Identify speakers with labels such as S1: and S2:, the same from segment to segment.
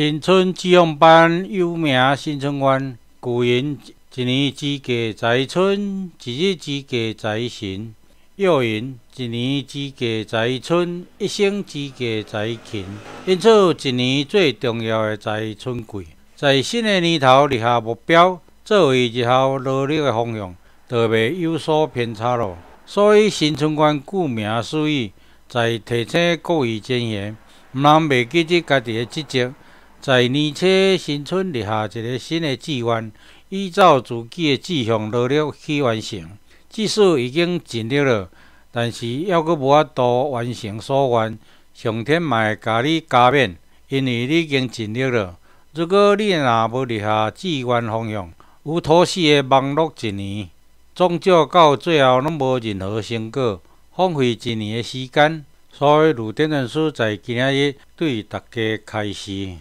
S1: 新村志用班，有名新村官。古人一年之计在春，一日之计在晨。又云：一年之计在春，一生之计在勤。因此，一年最重要的在春季，在新的年头立下目标，作为日后努力的方向，就袂有所偏差咯。所以，新村官顾名思义，在提醒各位官员，毋通袂记得家己的职责。在年初新春立下一个新的志愿，依照自己的志向努力去完成。即使已经尽力了，但是还阁无法度完成所愿，上天嘛会甲你加冕，因为你已经尽力了。如果你若无立下志愿方向，有头绪的忙碌一年，总少到最后拢无任何成果，荒废一年的时间。所以，如电灯书在今仔日对大家开示。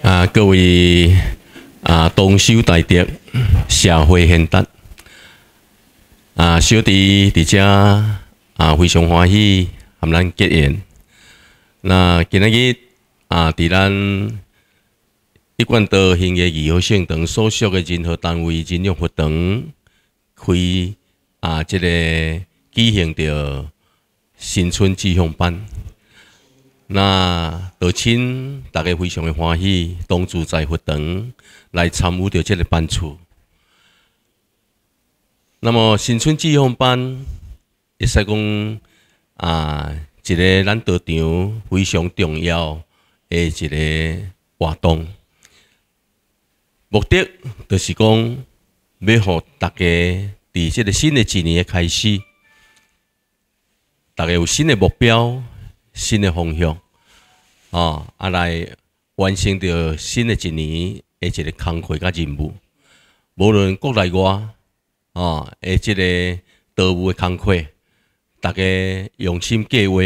S2: 啊，各位啊，东修大德，社会贤达啊，小弟在家啊，非常欢喜，和难结缘。那今日啊，咱一贯多兴的义和兴等所属的任何单位，任行活动，开啊，这个举行着新春志向班。那道亲，大家非常诶欢喜，同住在学堂来参与着即个班次。那么新春寄向班，会使讲啊，一个咱道场非常重要诶一个活动。目的就是讲，要互大家伫即个新诶一年诶开始，大家有新诶目标、新诶方向。啊！来完成着新的一年，诶一个工作甲任务，无论国内外，啊，诶，即个队伍诶工作，大家用心计划，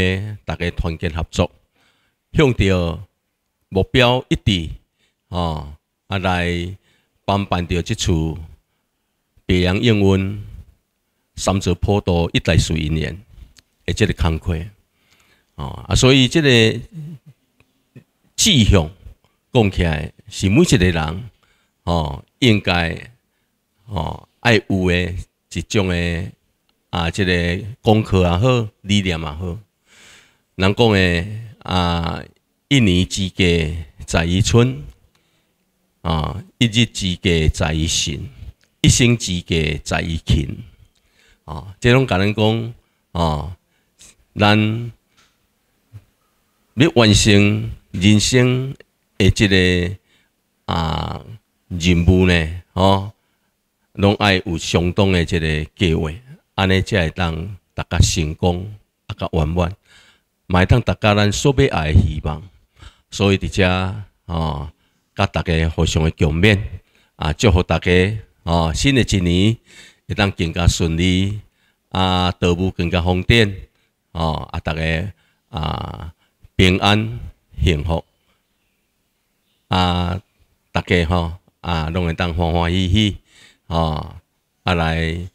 S2: 大家团结合作，向着目标一致，啊！来帮办着即处，白养英文，三尺坡多一代水英莲，诶，即个工课，啊！啊，所以即个。志向讲起来是每一个人哦，应该哦，要有诶一种诶啊，即个功课也好，理念也好。人讲诶啊，一年之计在于春啊，一日之计在于晨，一生之计在于勤啊。即种甲咱讲啊，咱要完成。人生诶，一个啊任务呢，吼，拢爱有相当诶一个计划，安尼才会当大家成功，啊，个圆满，嘛，会通大家咱所要爱希望。所以伫遮吼，甲大家互相诶共勉，啊，祝福大家吼，新诶一年会当更加顺利，啊，道路更加方便，哦，啊，大家啊平安。幸福啊！大家吼啊，拢会当欢欢喜喜哦！啊，来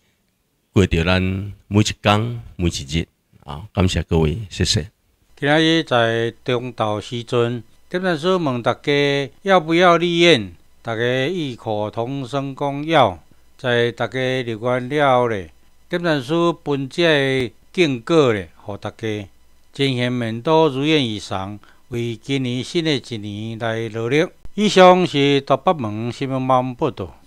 S2: 过着咱每一工、每一日啊！感谢各位，谢谢。
S1: 今日在中昼时阵，点传师问大家要不要立愿，大家异口同声讲要。在大家立愿了咧，点传师分只个经过咧，互大家，真善人多如愿以偿。为今年新嘅一年来努力。以上是大北门新闻网报道。